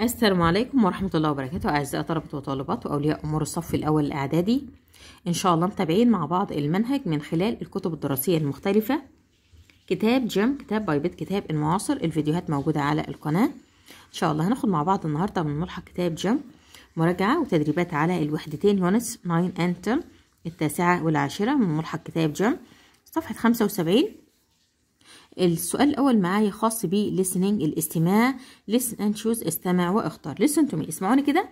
السلام عليكم ورحمة الله وبركاته أعزائي طلبة وطالبات وأولياء أمور الصف الأول الإعدادي إن شاء الله متابعين مع بعض المنهج من خلال الكتب الدراسية المختلفة كتاب جيم كتاب باي بيت كتاب المعاصر الفيديوهات موجودة على القناة إن شاء الله هناخد مع بعض النهاردة من ملحق كتاب جيم مراجعة وتدريبات على الوحدتين يونس 9 أنتم التاسعة والعاشرة من ملحق كتاب جيم صفحة خمسة وسبعين السؤال الاول معايا خاص بـ listening الاستماع listen and choose استمع واختار listen to me اسمعوني كده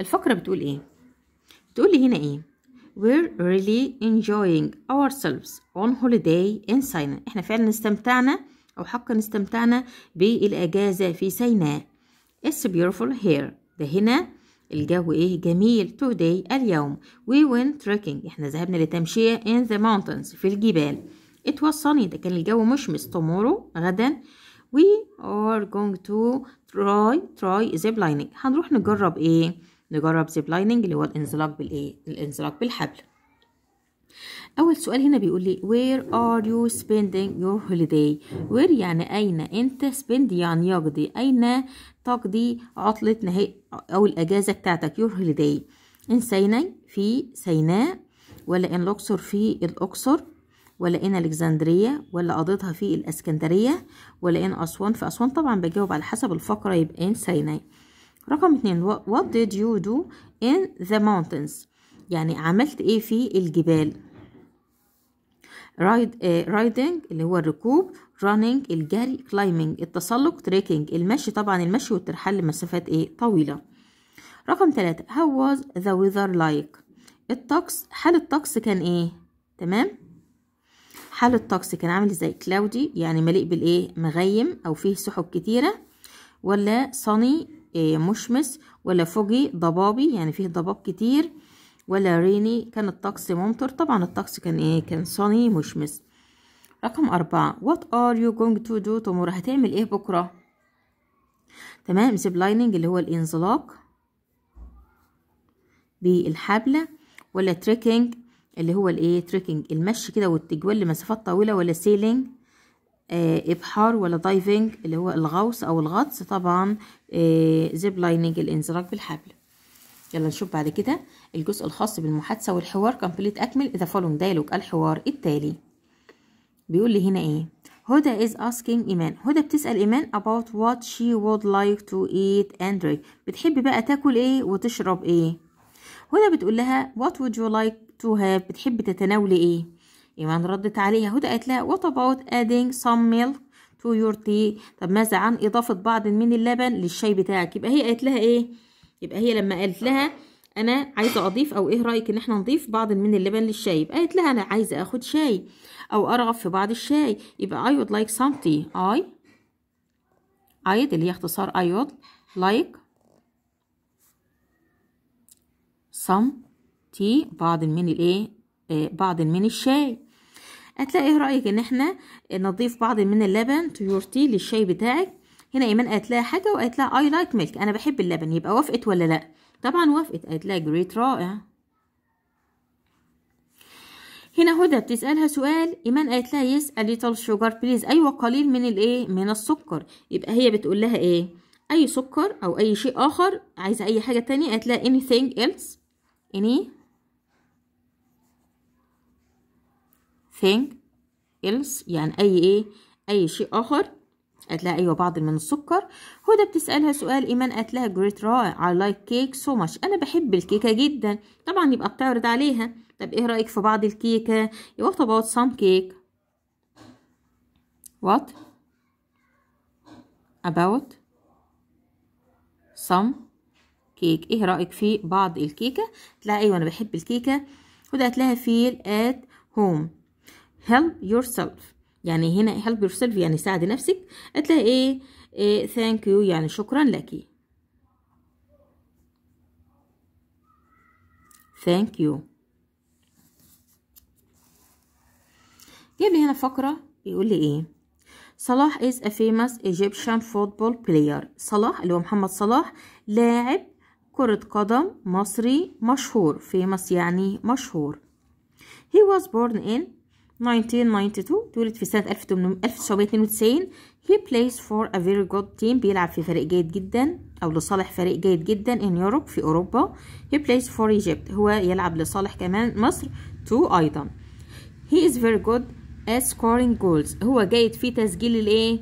الفقره بتقول ايه بتقول لي هنا ايه we're really enjoying ourselves on holiday in سيناء احنا فعلا استمتعنا او حقا استمتعنا بالاجازه في سيناء it's beautiful here ده هنا الجو ايه جميل today اليوم we went trekking احنا ذهبنا لتمشية in the mountains في الجبال اتوصلني ده كان الجو مشمس tomorrow غدا وي ار جوينج تو تراي تراي زيب لايننج هنروح نجرب ايه نجرب زيب لايننج اللي هو الانزلاق بالايه الانزلاق بالحبل اول سؤال هنا بيقول لي where are you spending your holiday where يعني اين انت spend يعني يقضي اين تقضي عطلة نهاية او الاجازة بتاعتك your holiday ان سيناء في سيناء ولا ان الاقصر في الاقصر ولا إن الإكسندرية ولا قضيتها في الإسكندرية ولا أسوان في أسوان طبعا بجاوب على حسب الفقرة يبقى إن سيناء رقم اتنين what did you do in the mountains يعني عملت إيه في الجبال رايد آه، رايدنج اللي هو الركوب رانينج الجري كلايمنج التسلق تريكينج المشي طبعا المشي والترحال لمسافات ايه طويله رقم ثلاثة how was the weather like الطقس حال الطقس كان ايه تمام حال الطقس كان عامل ازاي كلاودي يعني مليء بالايه مغيم او فيه سحب كتيره ولا صني آه، مشمس ولا فوجي ضبابي يعني فيه ضباب كتير ولا ريني كان الطقس ممطر طبعا الطقس كان ايه كان صني مشمس رقم أربعة what are you going to do تمر هتعمل ايه بكرة تمام زيب لايننج اللي هو الانزلاق بالحبلة ولا تريكينج اللي هو الايه تريكنج المشي كده والتجوال لمسافات طويله ولا سيلينج آه ابحار ولا دايفنج اللي هو الغوص او الغطس طبعا آه زيب لايننج الانزلاق بالحبل يلا نشوف بعد كده الجزء الخاص بالمحادثه والحوار كومبليت اكمل اذا فولون دايلوج الحوار التالي بيقول لي هنا ايه هدى is asking ايمان هدى بتسال ايمان about what she would like to eat and drink بتحب بقى تاكل ايه وتشرب ايه هدى بتقول لها وات would you like to have بتحب تتناولي ايه ايمان ردت عليها هدى قالت لها وات about adding some milk to your tea طب ماذا عن اضافه بعض من اللبن للشاي بتاعك يبقى هي قالت لها ايه يبقى هي لما قالت لها انا عايزه اضيف او ايه رايك ان احنا نضيف بعض من اللبن للشاي قالت لها انا عايزه اخد شاي او ارغب في بعض الشاي يبقى I would like some tea I I اللي هي اختصار I would like some تي بعض من الايه بعض من الشاي هتلاقي ايه رايك ان احنا نضيف بعض من اللبن تو يور تي للشاي بتاعك هنا ايمان قالت لها حاجه وقالت لها اي لايك ميلك انا بحب اللبن يبقى وافقت ولا لا طبعا وافقت قالت لها جريت رائع هنا هدى بتسألها سؤال إيمان قالت لها يس ا ليتل شوجر بليز أيوة قليل من الإيه من السكر يبقى هي بتقول لها إيه أي سكر أو أي شيء آخر عايزة أي حاجة تانية قالت لها اني ثينج else anything else يعني أي إيه أي شيء آخر قالت لها ايوه بعض من السكر هدى بتسالها سؤال ايمان قالت لها جريت رائع اي لايك كيك سو ماتش انا بحب الكيكه جدا طبعا يبقى بتعرض عليها طب ايه رايك في بعض الكيكه what about some cake what about some كيك ايه رايك في بعض الكيكه تلاقي ايوه انا بحب الكيكه وده هتلاقيها فيل ات هوم هيلب يور سيلف يعني هنا هيلب يور سيلف يعني ساعدي نفسك هتلاقي ايه, إيه ثانك يو يعني شكرا لك ثانك يو جاب لي هنا فقره بيقول لي ايه صلاح is a famous Egyptian football player صلاح اللي هو محمد صلاح لاعب كرة قدم مصري مشهور famous يعني مشهور he was born in 1992 تولد في سنة 1992 he plays for a very good team بيلعب في فريق جيد جدا أو لصالح فريق جيد جدا in Europe في أوروبا he plays for Egypt هو يلعب لصالح كمان مصر too أيضا he is very good at scoring goals هو جيد في تسجيل الايه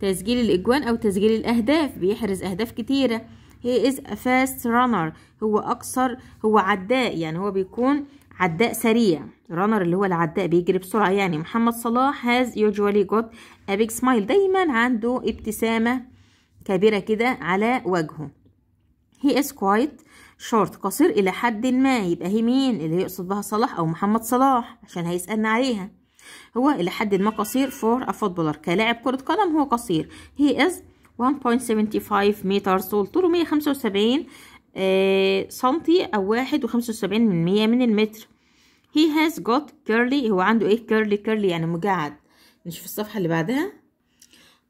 تسجيل الاجوان او تسجيل الاهداف بيحرز اهداف كتيره هي از فاست رانر هو اكثر هو عداء يعني هو بيكون عداء سريع رانر اللي هو العداء بيجري بسرعه يعني محمد صلاح هاز يوجوالي جوت ا بيج سمايل دايما عنده ابتسامه كبيره كده على وجهه هي از كوايت شورت قصير الى حد ما يبقى هي مين اللي يقصد بها صلاح او محمد صلاح عشان هيسالنا عليها هو الى حد ما قصير فور افوتبولر كلاعب كره قدم هو قصير هي از 1.75 متر طول طوله 175 آه، سنتي او واحد وخمسة وسبعين من مية من المتر he has got curly هو عنده ايه curly curly يعني مجعد نشوف الصفحة اللي بعدها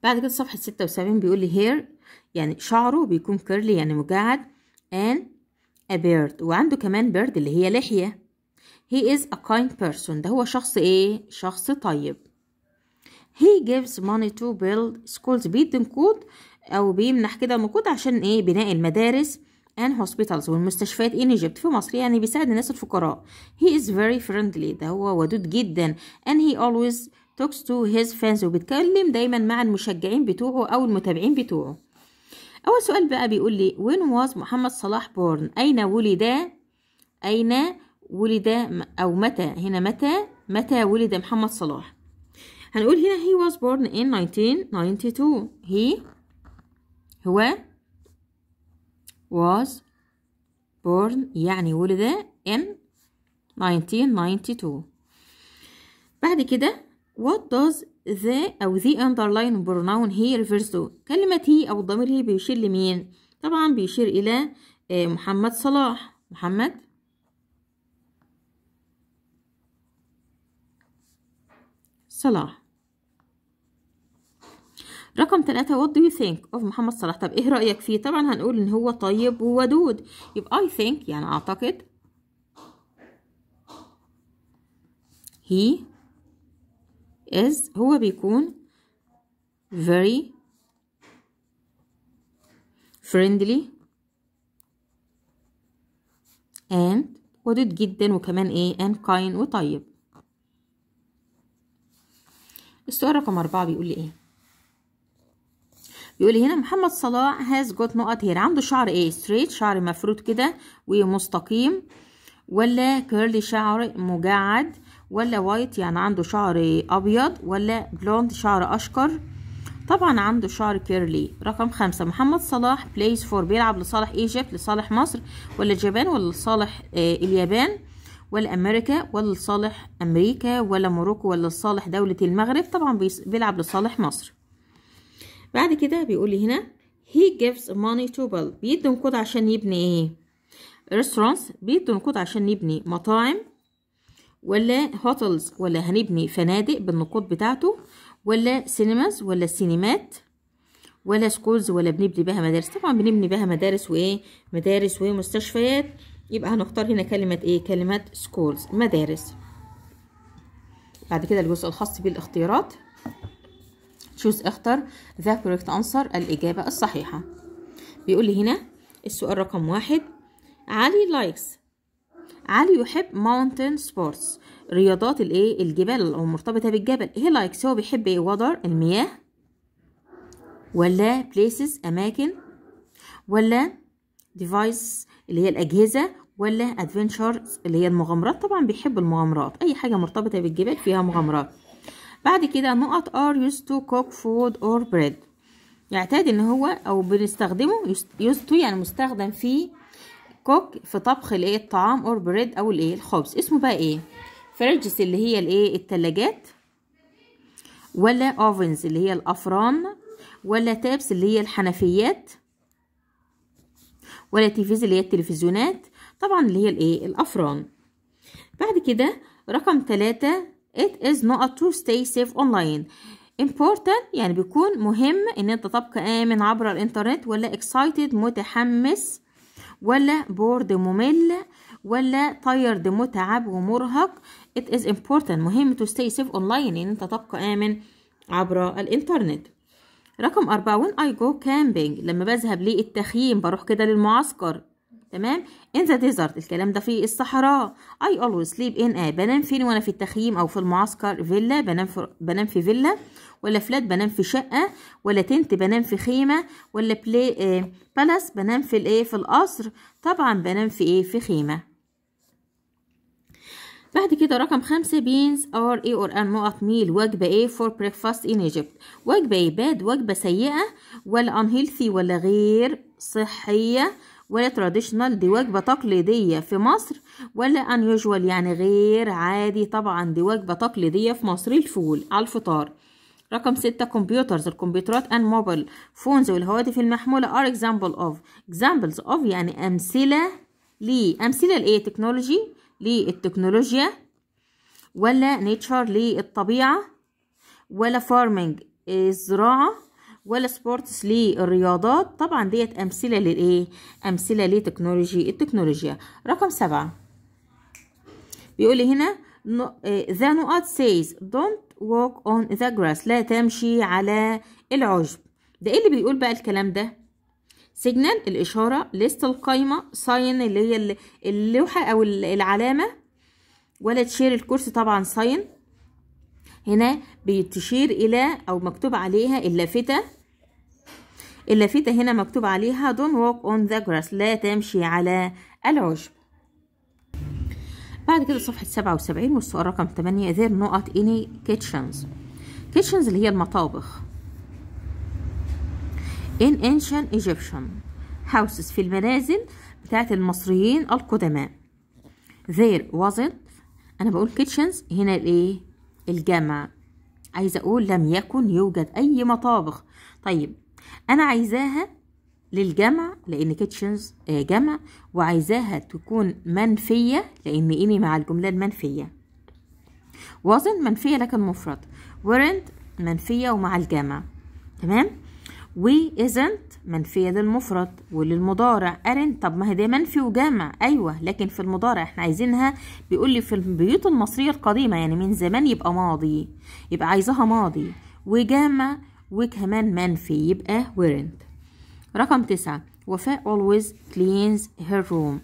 بعد كده صفحة ستة وسبعين بيقول لي hair يعني شعره بيكون curly يعني مجعد and a beard وعنده كمان beard اللي هي لحية he is a kind person ده هو شخص ايه شخص طيب he gives money to build schools كود او بيمنح كده نقود عشان ايه بناء المدارس and hospitals والمستشفيات in Egypt في مصر يعني بيساعد الناس الفقراء he is very friendly ده هو ودود جدا and he always talks to his fans وبيتكلم دايما مع المشجعين بتوعه او المتابعين بتوعه اول سؤال بقى بيقول لي when was محمد صلاح born اين ولد اين ولد او متى هنا متى متى ولد محمد صلاح هنقول هنا he was born in 1992 he هو was born يعني ولد in 1992 بعد كده what does the أو the underlying pronoun he refers to كلمة he أو الضمير he بيشير لمين طبعا بيشير إلى آه، محمد صلاح محمد صلاح رقم ثلاثة what do you think of محمد صلاح طب ايه رأيك فيه طبعا هنقول ان هو طيب وودود يبقى I think يعني اعتقد he is هو بيكون very friendly and ودود جدا وكمان ايه and kind وطيب السؤال رقم أربعة بيقول لي ايه يقول هنا محمد صلاح هاز جوت نقط هير عنده شعر ايه ستريت شعر مفروض كده ومستقيم ولا كيرلي شعر مجعد ولا وايت يعني عنده شعر ابيض ولا بلوند شعر اشقر طبعا عنده شعر كيرلي رقم خمسة محمد صلاح بلايز فور بيلعب لصالح ايجيبت لصالح مصر ولا اليابان ولا لصالح آه، اليابان ولا امريكا ولا لصالح امريكا ولا موروكو ولا لصالح دولة المغرب طبعا بيلعب لصالح مصر بعد كده بيقول لي هنا he gives money to build بيدي نقود عشان يبني ايه restaurants بيدي نقود عشان يبني مطاعم ولا هوتلز ولا هنبني فنادق بالنقود بتاعته ولا سينماز ولا سينمات ولا سكولز ولا بنبني بها مدارس طبعا بنبني بها مدارس وايه مدارس ومستشفيات يبقى هنختار هنا كلمة ايه كلمة سكولز مدارس بعد كده الجزء الخاص بالاختيارات choose اختر the correct answer الإجابة الصحيحة بيقول لي هنا السؤال رقم واحد علي لايكس علي يحب ماونتين سبورتس رياضات الايه الجبال او مرتبطه بالجبل هي لايكس هو بيحب ايه وضر المياه ولا بليسز اماكن ولا ديفايس اللي هي الاجهزه ولا ادفنتشرز اللي هي المغامرات طبعا بيحب المغامرات اي حاجه مرتبطه بالجبال فيها مغامرات بعد كده نقط are used to cook food or bread يعتاد ان هو او بنستخدمه used to يعني مستخدم في cook في طبخ الايه الطعام or bread او الايه الخبز اسمه بقى ايه فريجز اللي هي الايه التلاجات ولا اوفنز اللي هي الافران ولا تابس اللي هي الحنفيات ولا تيفيز اللي هي التلفزيونات طبعا اللي هي الايه الافران بعد كده رقم ثلاثة it is not to stay safe online important يعني بيكون مهم ان انت تبقى امن عبر الانترنت ولا excited متحمس ولا bored ممل ولا tired متعب ومرهق it is important مهم to stay safe online ان انت تبقى امن عبر الانترنت رقم أربعة when I go camping لما بذهب للتخييم بروح كده للمعسكر تمام in the desert الكلام ده في الصحراء I always sleep in ا بنام فين وانا في التخييم او في المعسكر فيلا بنام في بنام في فيلا ولا فلات بنام في شقه ولا تنت بنام في خيمه ولا بلاي آه، بالاس بنام في الايه في القصر طبعا بنام في ايه في خيمه بعد كده رقم خمسة beans or ايه or an نقط ميل وجبة ايه for breakfast in Egypt وجبة ايه باد وجبة سيئة ولا unhealthy ولا غير صحية ولا تراديشنال دي وجبة تقليدية في مصر ولا انيوجوال يعني غير عادي طبعا دي وجبة تقليدية في مصر الفول على الفطار رقم ستة كمبيوترز الكمبيوترات and موبايل فونز والهواتف المحمولة are example of examples of يعني أمثلة لي أمثلة لإيه تكنولوجي للتكنولوجيا ولا nature للطبيعة ولا farming الزراعة ولا سبورتس للرياضات طبعا ديت امثله للايه امثله لتكنولوجي التكنولوجيا رقم سبعة بيقول لي هنا ذا نقط سيز دونت walk on the grass لا تمشي على العشب ده ايه اللي بيقول بقى الكلام ده سيجنال الاشاره ليست القايمه ساين اللي هي اللوحه او العلامه ولا تشير الكرسي طبعا ساين هنا بتشير الى او مكتوب عليها اللافته اللافتة هنا مكتوب عليها don't walk on the grass لا تمشي على العشب بعد كده صفحة 77 والسؤال رقم 8 there not any kitchens kitchens اللي هي المطابخ in ancient Egyptian houses في المنازل بتاعت المصريين القدماء there wasn't أنا بقول kitchens هنا الإيه الجمع عايزة أقول لم يكن يوجد أي مطابخ طيب انا عايزاها للجمع لان كيتشنز آه، جمع وعايزاها تكون منفيه لان اني مع الجمله المنفيه وزن منفيه لكن مفرد ورنت منفيه ومع الجمع تمام وإزنت منفية للمفرد وللمضارع أرنت طب ما هي ده منفي وجمع أيوة لكن في المضارع احنا عايزينها بيقول لي في البيوت المصرية القديمة يعني من زمان يبقى ماضي يبقى عايزاها ماضي وجمع وكمان منفي يبقى weren't رقم تسعة وفاء always cleans her room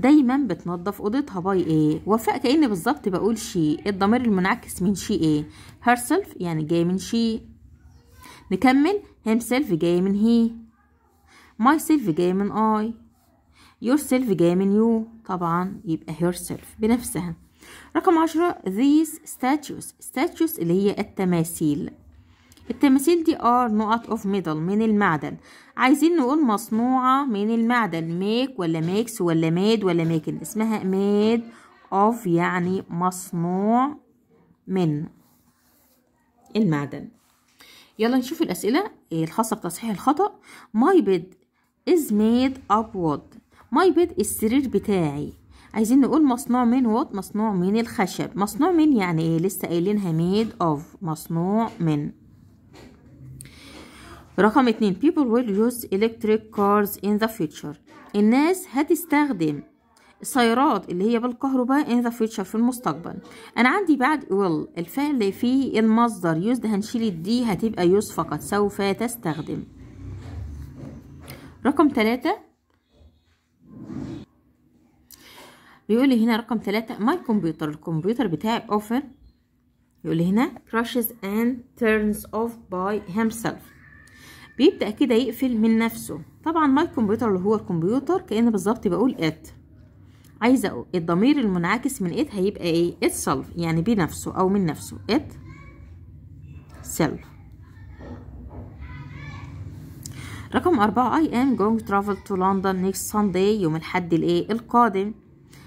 دايما بتنظف اوضتها باي ايه وفاء كأني بالظبط بقول شي الضمير المنعكس من شي ايه herself يعني جاي من شي نكمل himself جاي من هي myself جاي من اي yourself جاي من يو طبعا يبقى herself بنفسها رقم عشرة these statues statues اللي هي التماثيل التماثيل دي ار نقط اوف ميدل من المعدن عايزين نقول مصنوعة من المعدن ميك ولا ميكس ولا ميد ولا ميكن اسمها ميد اوف يعني مصنوع من المعدن يلا نشوف الأسئلة الخاصة بتصحيح الخطأ ماي بيد از ميد اوف وود ماي بيد السرير بتاعي عايزين نقول مصنوع من وود مصنوع من الخشب مصنوع من يعني ايه لسه قايلينها ميد اوف مصنوع من رقم اتنين people will use electric cars in the future الناس هتستخدم السيارات اللي هي بالكهرباء in the future في المستقبل انا عندي بعد will الفعل في المصدر used هنشيل الدي هتبقى يوز فقط سوف تستخدم رقم تلاتة بيقول لي هنا رقم ثلاثة ماي كمبيوتر الكمبيوتر بتاعي often يقول لي هنا crashes and turns off by himself بيبدأ كده يقفل من نفسه طبعا ماي كمبيوتر اللي هو الكمبيوتر كأن بالظبط بقول ات عايزة الضمير المنعكس من ات هيبقى ايه ات سيلف يعني بنفسه او من نفسه ات سيلف رقم أربعة I am going to travel to London next Sunday يوم الحد الايه القادم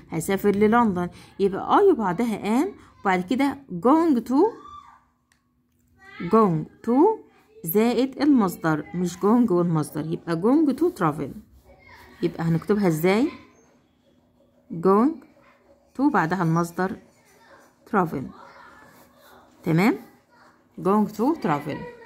هسافر للندن يبقى I وبعدها am وبعد كده going to going to زائد المصدر مش جونج والمصدر يبقى جونج تو ترافل يبقى هنكتبها ازاي جونج تو بعدها المصدر ترافل تمام جونج تو ترافل